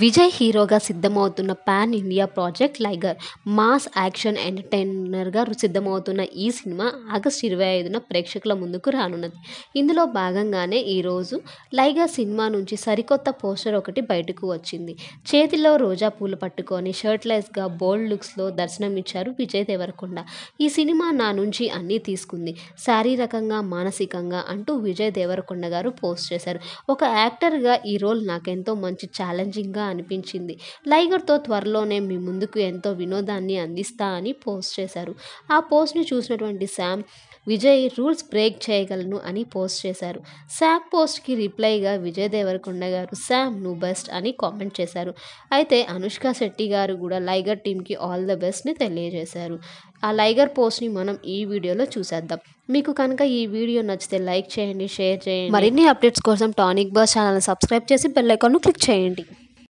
విజయ్ హీరోగా సిద్ధమవుతున్న pan India project Liger mass action ఎంటర్టైనర్గా సిద్ధమవుతున్న ఈ సినిమా ఆగస్ట్ ఇరవై ఐదున ప్రేక్షకుల ముందుకు రానున్నది ఇందులో భాగంగానే ఈరోజు లైగర్ సినిమా నుంచి సరికొత్త పోస్టర్ ఒకటి బయటకు వచ్చింది చేతిలో రోజా పూలు పట్టుకొని షర్ట్లెస్గా బోల్డ్ లుక్స్లో దర్శనమిచ్చారు విజయ్ దేవరకొండ ఈ సినిమా నా నుంచి అన్నీ తీసుకుంది శారీరకంగా మానసికంగా అంటూ విజయ్ దేవరకొండ గారు పోస్ట్ చేశారు ఒక యాక్టర్గా ఈ రోల్ నాకెంతో మంచి ఛాలెంజింగ్గా అనిపించింది లైగర్తో త్వరలోనే మీ ముందుకు ఎంతో వినోదాన్ని అందిస్తా అని పోస్ట్ చేశారు ఆ పోస్ట్ని చూసినటువంటి శామ్ విజయ్ రూల్స్ బ్రేక్ చేయగలను అని పోస్ట్ చేశారు శామ్ పోస్ట్కి రిప్లైగా విజయ్ దేవరకొండ గారు శామ్ నువ్వు బెస్ట్ అని కామెంట్ చేశారు అయితే అనుష్క శెట్టి గారు కూడా లైగర్ టీంకి ఆల్ ద బెస్ట్ని తెలియజేశారు ఆ లైగర్ పోస్ట్ని మనం ఈ వీడియోలో చూసేద్దాం మీకు కనుక ఈ వీడియో నచ్చితే లైక్ చేయండి షేర్ చేయండి మరిన్ని అప్డేట్స్ కోసం టానిక్ బస్ ఛానల్ సబ్స్క్రైబ్ చేసి బెల్ ఐకాన్ను క్లిక్ చేయండి